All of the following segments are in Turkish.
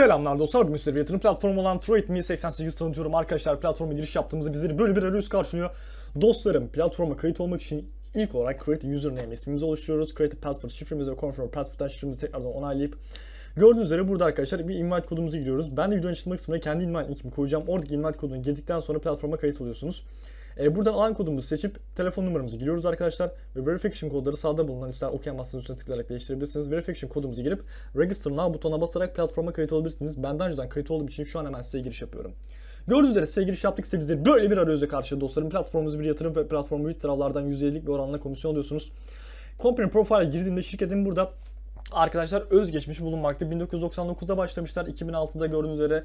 Selamlar dostlar. Bugün sizlere yatırım platformu olan Troid Mi 88 tanıtıyorum. Arkadaşlar platforma giriş yaptığımızda bizleri böyle bir arayüz karşılıyor. Dostlarım platforma kayıt olmak için ilk olarak Create Username ismimizi oluşturuyoruz. Create Password şifremizi ve Confirm password şifremizi tekrardan onaylayıp Gördüğünüz üzere burada arkadaşlar bir invite kodumuzu giriyoruz. Ben de videonun açılma kısmına kendi invite linkimi koyacağım. Oradaki invite kodunu girdikten sonra platforma kayıt oluyorsunuz. E, buradan alan kodumuzu seçip telefon numaramızı giriyoruz arkadaşlar. Ve verification kodları sağda bulunan ister okuyan masanın üstüne tıklayarak değiştirebilirsiniz. Verification kodumuzu girip register now butonuna basarak platforma kayıt olabilirsiniz. Ben daha önceden kayıt olduğum için şu an hemen size giriş yapıyorum. Gördüğünüz üzere size giriş yaptık sitemizde böyle bir arayüzle karşı dostlarım. Platformumuz bir yatırım ve platformu taraflardan %7'lik bir oranla komisyon alıyorsunuz. Company profile girdiğimde şirketin burada arkadaşlar özgeçmiş bulunmakta. 1999'da başlamışlar. 2006'da gördüğünüz üzere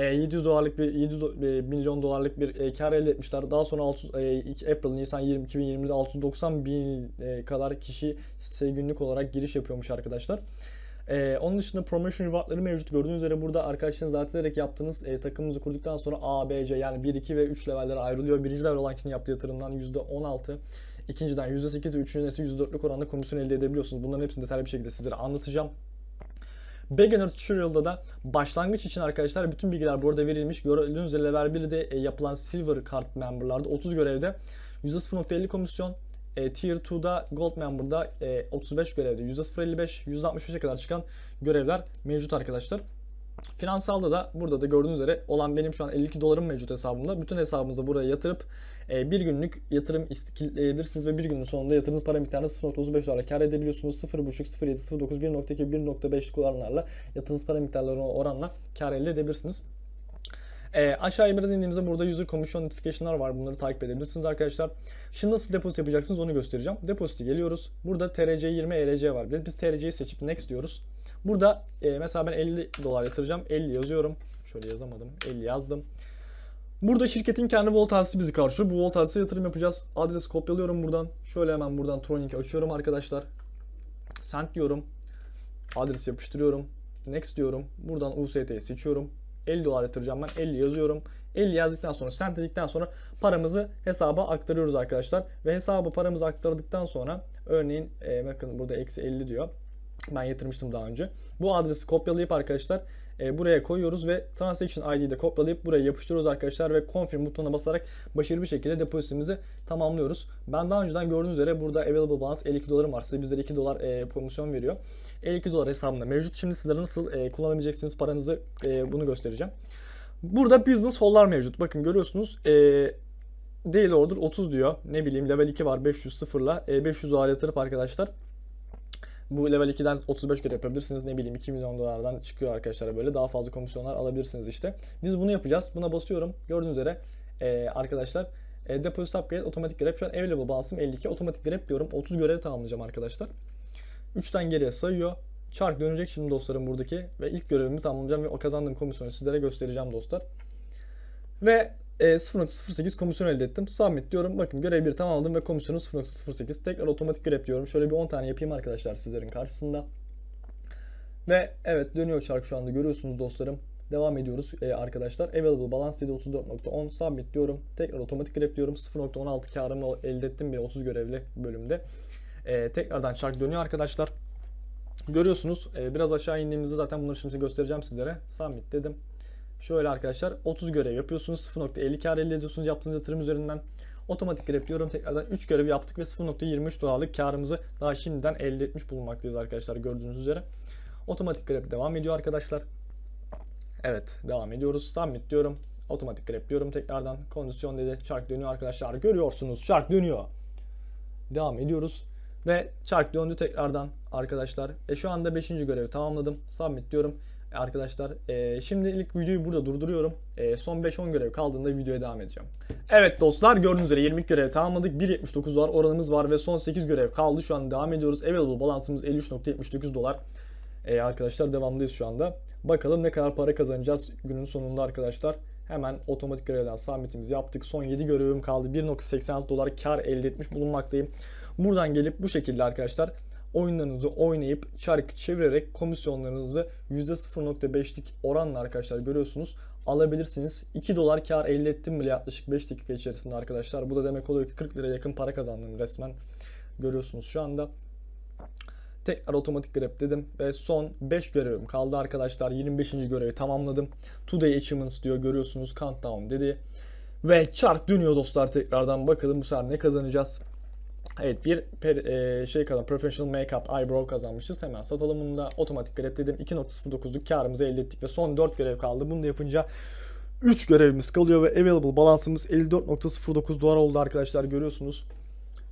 700 e, dolarlık bir 700 e, milyon dolarlık bir e, kar elde etmişler. Daha sonra 600, April Nisan 20, 2020'de 690 bin kadar kişi günlük olarak giriş yapıyormuş arkadaşlar. Ee, onun dışında promotion rewardları mevcut. Gördüğünüz üzere burada arkadaşlarınızla artırarak yaptığınız e, takımınızı kurduktan sonra A, B, C yani 1, 2 ve 3 levellere ayrılıyor. Birinci level olan kişinin yaptığı yatırımdan %16 İkinciden %8 ve üçüncüden %4'lük oranda komisyon elde edebiliyorsunuz. Bunların hepsini detaylı bir şekilde sizlere anlatacağım. Beginner Tutorial'da da başlangıç için arkadaşlar bütün bilgiler burada verilmiş. Gördüğünüz üzere level 1'de e, yapılan Silver Card memberlarda 30 görevde %0.50 komisyon, e, Tier 2'da Gold Member'da e, 35 görevde %0.55, %65'e kadar çıkan görevler mevcut arkadaşlar. Finansalda da burada da gördüğünüz üzere olan benim şu an 52 dolarım mevcut hesabımda. Bütün hesabımızı buraya yatırıp e, bir günlük yatırım kilitleyebilirsiniz ve bir günün sonunda yatırdığınız para miktarını 0.35 dolarla kar edebiliyorsunuz. 0.5, 0.7, 0.9, 1.2, 1.5 dolarlarla yatırdığınız para miktarları oranla kar elde edebilirsiniz. E, aşağıya biraz indiğimizde burada user commission notification'lar var. Bunları takip edebilirsiniz arkadaşlar. Şimdi nasıl depozit yapacaksınız onu göstereceğim. Depozite geliyoruz. Burada TRC20 ERC var. Biz TRC'yi seçip next diyoruz. Burada e, mesela ben 50 dolar yatıracağım. 50 yazıyorum. Şöyle yazamadım. 50 yazdım. Burada şirketin kendi voltajı bizi karşılıyor. Bu voltajı yatırım yapacağız. Adresi kopyalıyorum buradan. Şöyle hemen buradan Tronink'i açıyorum arkadaşlar. Send diyorum. Adresi yapıştırıyorum. Next diyorum. Buradan UST'yi seçiyorum. 50 dolar yatıracağım ben. 50 yazıyorum. 50 yazdıktan sonra sent dedikten sonra paramızı hesaba aktarıyoruz arkadaşlar. Ve hesabı paramızı aktardıktan sonra örneğin e, bakın burada eksi 50 diyor. Ben yatırmıştım daha önce. Bu adresi kopyalayıp arkadaşlar e, buraya koyuyoruz ve transaction ID'yi de kopyalayıp buraya yapıştırıyoruz arkadaşlar ve confirm butonuna basarak başarılı bir şekilde depozitimizi tamamlıyoruz. Ben daha önceden gördüğünüz üzere burada available balance 52 dolarım var. Size bizlere 2 dolar e, promosyon veriyor. 52 dolar hesabında mevcut. Şimdi sizlere nasıl e, kullanabileceksiniz paranızı e, bunu göstereceğim. Burada business hold'lar mevcut. Bakın görüyorsunuz e, daily order 30 diyor. Ne bileyim level 2 var 500 sıfırla. E, 500 dolar yatırıp arkadaşlar bu level 2'den 35 kere yapabilirsiniz. Ne bileyim 2 milyon dolardan çıkıyor arkadaşlar böyle. Daha fazla komisyonlar alabilirsiniz işte. Biz bunu yapacağız. Buna basıyorum. Gördüğünüz üzere e, arkadaşlar e, Deposit Upgrade otomatik grep. Şu an available basım 52. Otomatik grep diyorum. 30 görev tamamlayacağım arkadaşlar. 3'ten geriye sayıyor. Çark dönecek şimdi dostlarım buradaki. Ve ilk görevimi tamamlayacağım ve o kazandığım komisyonu sizlere göstereceğim dostlar. Ve 0.08 e, komisyon elde ettim. Submit diyorum. Bakın görev 1 tamamladım ve komisyonu 0.08. Tekrar otomatik grep diyorum. Şöyle bir 10 tane yapayım arkadaşlar sizlerin karşısında. Ve evet dönüyor çark şu anda görüyorsunuz dostlarım. Devam ediyoruz e, arkadaşlar. Available balance 734.10 submit diyorum. Tekrar otomatik grep diyorum. 0.16 karımı elde ettim bir 30 görevli bölümde. E, tekrardan çark dönüyor arkadaşlar. Görüyorsunuz e, biraz aşağı indiğimizde zaten bunları şimdi göstereceğim sizlere. Submit dedim. Şöyle arkadaşlar 30 görev yapıyorsunuz. 0.50 kar elde ediyorsunuz yaptığınız yatırım üzerinden. Otomatik grep diyorum tekrardan 3 görev yaptık ve 0.23 dolarlık karımızı daha şimdiden elde etmiş bulunmaktayız arkadaşlar gördüğünüz üzere. Otomatik grep devam ediyor arkadaşlar. Evet devam ediyoruz. Submit diyorum. Otomatik grep diyorum tekrardan. Kondisyon dedi. Çark dönüyor arkadaşlar. Görüyorsunuz çark dönüyor. Devam ediyoruz. Ve çark döndü tekrardan arkadaşlar. E şu anda 5. görevi tamamladım. Submit diyorum arkadaşlar. E, şimdi ilk videoyu burada durduruyorum. E, son 5-10 görev kaldığında videoya devam edeceğim. Evet dostlar gördüğünüz üzere 20 görev tamamladık. 1.79 var oranımız var ve son 8 görev kaldı. Şu an devam ediyoruz. Available balansımız 53.79 dolar. E, arkadaşlar devamlıyız şu anda. Bakalım ne kadar para kazanacağız günün sonunda arkadaşlar. Hemen otomatik görevden submitimizi yaptık. Son 7 görevim kaldı. 1.86 dolar kar elde etmiş bulunmaktayım. Buradan gelip bu şekilde arkadaşlar oyunlarınızı oynayıp çarkı çevirerek komisyonlarınızı %0.5'lik oranla arkadaşlar görüyorsunuz alabilirsiniz. 2 dolar kar elde ettim bile yaklaşık 5 dakika içerisinde arkadaşlar. Bu da demek oluyor ki 40 lira yakın para kazandım resmen. Görüyorsunuz şu anda. Tekrar otomatik grep dedim ve son 5 görevim kaldı arkadaşlar. 25. görevi tamamladım. Today Achievements diyor görüyorsunuz countdown dedi. Ve chart dönüyor dostlar tekrardan bakalım bu sefer ne kazanacağız. Evet bir per, e, şey kazan Professional Makeup Eyebrow kazanmışız. Hemen satalım bunu da. Otomatik grep dedim. 2.09'luk karımızı elde ettik ve son 4 görev kaldı. Bunu da yapınca 3 görevimiz kalıyor ve available balansımız 54.09 dolar oldu arkadaşlar görüyorsunuz.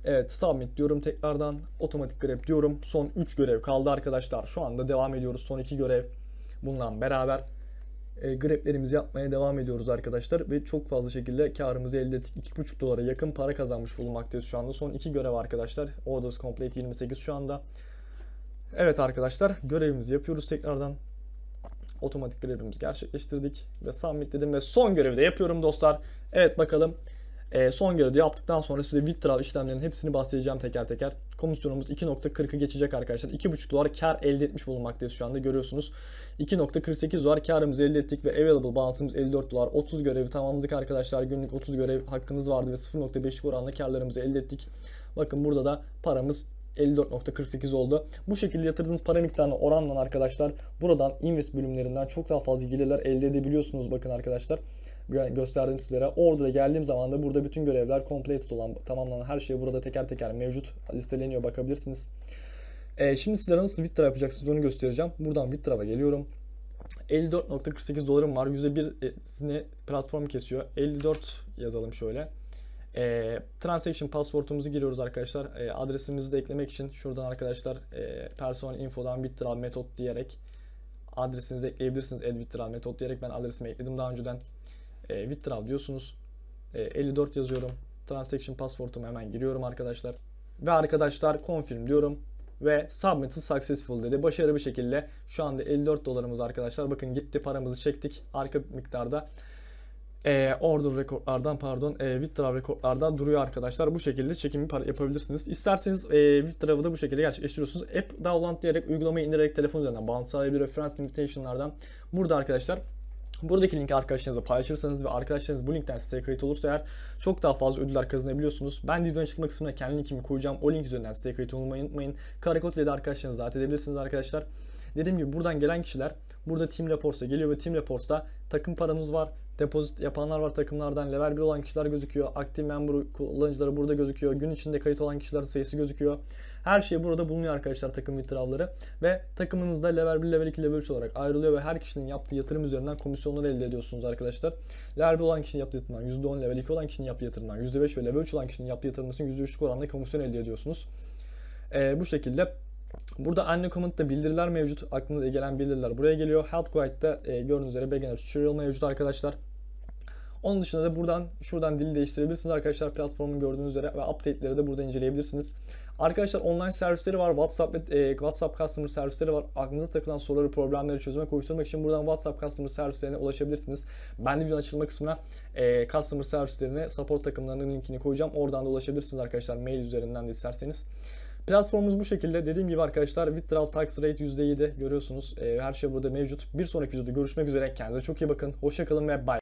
Evet submit diyorum tekrardan. Otomatik grep diyorum. Son 3 görev kaldı arkadaşlar. Şu anda devam ediyoruz. Son 2 görev bundan beraber e, greplerimizi yapmaya devam ediyoruz arkadaşlar. Ve çok fazla şekilde karımızı elde ettik. 2,5 dolara yakın para kazanmış bulunmaktayız şu anda. Son 2 görev arkadaşlar. Orders Complete 28 şu anda. Evet arkadaşlar görevimizi yapıyoruz tekrardan. Otomatik grevimizi gerçekleştirdik. Ve submit dedim ve son görevi de yapıyorum dostlar. Evet bakalım. E, son görevi yaptıktan sonra size withdraw işlemlerinin hepsini bahsedeceğim teker teker. Komisyonumuz 2.40'ı geçecek arkadaşlar. 2.5 dolar kar elde etmiş bulunmaktayız şu anda görüyorsunuz. 2.48 dolar karımızı elde ettik ve available balance'ımız 54 dolar. 30 görevi tamamladık arkadaşlar. Günlük 30 görev hakkınız vardı ve 0.5 oranla karlarımızı elde ettik. Bakın burada da paramız 54.48 oldu. Bu şekilde yatırdığınız para miktarına oranla arkadaşlar buradan invest bölümlerinden çok daha fazla gelirler elde edebiliyorsunuz bakın arkadaşlar. Gösterdim sizlere. Order'a geldiğim zaman da burada bütün görevler completed olan tamamlanan her şey burada teker teker mevcut. Listeleniyor bakabilirsiniz. Ee, şimdi sizlere nasıl withdraw yapacaksınız onu göstereceğim. Buradan withdraw'a geliyorum. 54.48 dolarım var. %1'sini e, platform kesiyor. 54 yazalım şöyle. E, transaction password'umuzu giriyoruz arkadaşlar. E, adresimizi de eklemek için şuradan arkadaşlar e, person info'dan withdrawal metot diyerek adresinizi ekleyebilirsiniz. Add withdrawal metot diyerek ben adresimi ekledim daha önceden. E, Withdraw diyorsunuz. E, 54 yazıyorum. Transaction password'umu hemen giriyorum arkadaşlar. Ve arkadaşlar confirm diyorum ve submitted successful dedi. Başarılı bir şekilde şu anda 54 dolarımız arkadaşlar. Bakın gitti paramızı çektik. Arka miktarda e, order rekorlardan pardon e, withdraw rekorlardan duruyor arkadaşlar. Bu şekilde çekimi yapabilirsiniz. İsterseniz e, withdraw'ı da bu şekilde gerçekleştiriyorsunuz. App download diyerek uygulamayı indirerek telefon üzerinden bağlantı bir reference invitation'lardan burada arkadaşlar Buradaki linki arkadaşlarınızla paylaşırsanız ve arkadaşlarınız bu linkten siteye kayıt olursa eğer çok daha fazla ödüller kazanabiliyorsunuz. Ben videonun açıklama kısmına kendi linkimi koyacağım. O link üzerinden siteye kayıt olmayı unutmayın. Karakol ile de arkadaşlarınızla dağıt edebilirsiniz arkadaşlar. Dediğim gibi buradan gelen kişiler burada Team Reports'a geliyor ve Team Reports'ta takım paranız var. Depozit yapanlar var takımlardan. Level 1 olan kişiler gözüküyor. Aktif member kullanıcıları burada gözüküyor. Gün içinde kayıt olan kişilerin sayısı gözüküyor. Her şey burada bulunuyor arkadaşlar takım itirafları. Ve takımınızda level 1, level 2, level 3 olarak ayrılıyor ve her kişinin yaptığı yatırım üzerinden komisyonları elde ediyorsunuz arkadaşlar. Level 1 olan kişinin yaptığı yatırımdan %10, level 2 olan kişinin yaptığı yatırımdan %5 ve level 3 olan kişinin yaptığı yatırımdan %3'lük oranla komisyon elde ediyorsunuz. Ee, bu şekilde Burada anne comment'ta bildiriler mevcut. Aklınıza gelen bildiriler buraya geliyor. Help guide'da e, gördüğünüz üzere beginner tutorial mevcut arkadaşlar. Onun dışında da buradan şuradan dil değiştirebilirsiniz arkadaşlar platformun gördüğünüz üzere ve update'leri de burada inceleyebilirsiniz. Arkadaşlar online servisleri var. WhatsApp e, WhatsApp customer servisleri var. Aklınıza takılan soruları, problemleri çözüme koşturmak için buradan WhatsApp customer servislerine ulaşabilirsiniz. Ben de videonun açılma kısmına e, customer servislerine support takımlarının linkini koyacağım. Oradan da ulaşabilirsiniz arkadaşlar mail üzerinden de isterseniz. Platformumuz bu şekilde. Dediğim gibi arkadaşlar withdrawal tax rate %7 görüyorsunuz. Ee, her şey burada mevcut. Bir sonraki videoda görüşmek üzere. Kendinize çok iyi bakın. Hoşçakalın ve bay.